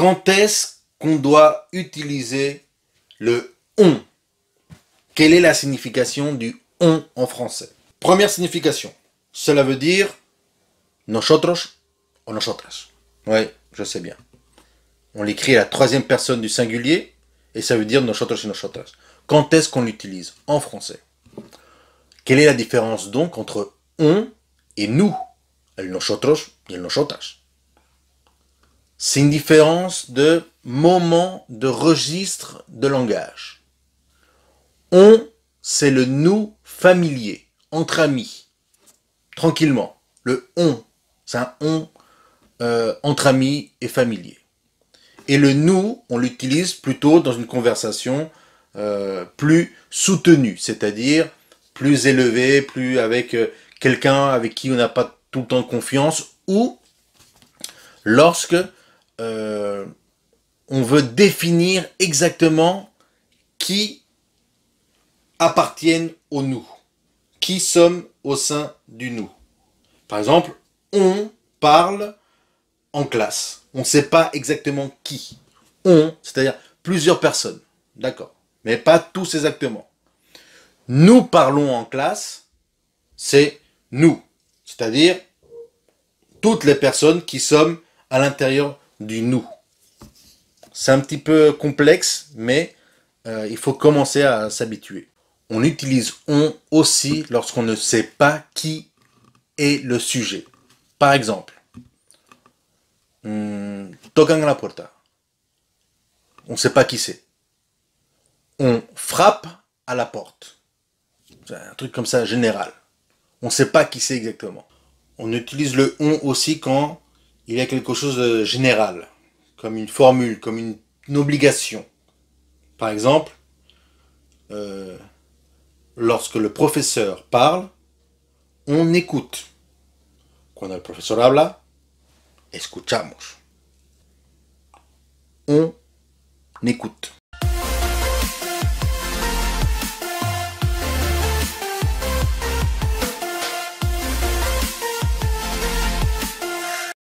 Quand est-ce qu'on doit utiliser le on Quelle est la signification du on en français Première signification, cela veut dire nosotros ou nosotras. Oui, je sais bien. On l'écrit à la troisième personne du singulier et ça veut dire nosotros et nosotras. Quand est-ce qu'on l'utilise en français Quelle est la différence donc entre on et nous El nosotros y el nosotras c'est une différence de moment, de registre de langage. On, c'est le nous familier, entre amis, tranquillement. Le on, c'est un on euh, entre amis et familier. Et le nous, on l'utilise plutôt dans une conversation euh, plus soutenue, c'est-à-dire plus élevée, plus avec euh, quelqu'un avec qui on n'a pas tout le temps confiance, ou lorsque euh, on veut définir exactement qui appartiennent au nous, qui sommes au sein du nous. Par exemple, on parle en classe. On ne sait pas exactement qui. On, c'est-à-dire plusieurs personnes. D'accord. Mais pas tous exactement. Nous parlons en classe, c'est nous. C'est-à-dire toutes les personnes qui sommes à l'intérieur du nous. C'est un petit peu complexe, mais euh, il faut commencer à s'habituer. On utilise on aussi lorsqu'on ne sait pas qui est le sujet. Par exemple, hum, tocan la puerta. On ne sait pas qui c'est. On frappe à la porte. C'est un truc comme ça général. On ne sait pas qui c'est exactement. On utilise le on aussi quand il y a quelque chose de général, comme une formule, comme une, obligation. Par exemple, euh, lorsque le professeur parle, on écoute. Quand le professeur habla, escuchamos. On écoute.